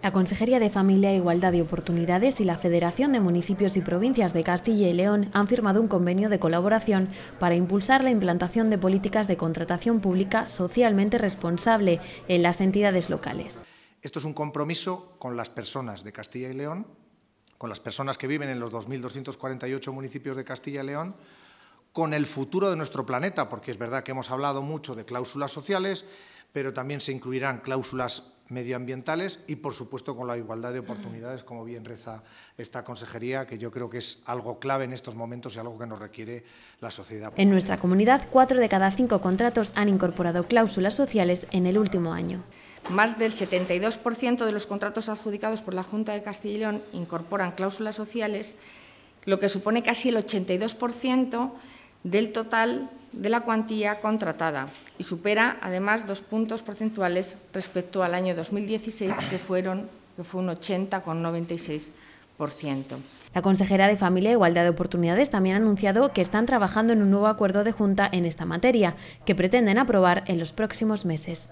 La Consejería de Familia, Igualdad y Oportunidades y la Federación de Municipios y Provincias de Castilla y León han firmado un convenio de colaboración para impulsar la implantación de políticas de contratación pública socialmente responsable en las entidades locales. Esto es un compromiso con las personas de Castilla y León, con las personas que viven en los 2.248 municipios de Castilla y León, con el futuro de nuestro planeta, porque es verdad que hemos hablado mucho de cláusulas sociales, pero también se incluirán cláusulas medioambientales y, por supuesto, con la igualdad de oportunidades, como bien reza esta consejería, que yo creo que es algo clave en estos momentos y algo que nos requiere la sociedad. En nuestra comunidad, cuatro de cada cinco contratos han incorporado cláusulas sociales en el último año. Más del 72% de los contratos adjudicados por la Junta de Castilla y León incorporan cláusulas sociales, lo que supone casi el 82% del total de la cuantía contratada y supera además dos puntos porcentuales respecto al año 2016, que, fueron, que fue un 80,96%. La consejera de Familia e Igualdad de Oportunidades también ha anunciado que están trabajando en un nuevo acuerdo de junta en esta materia, que pretenden aprobar en los próximos meses.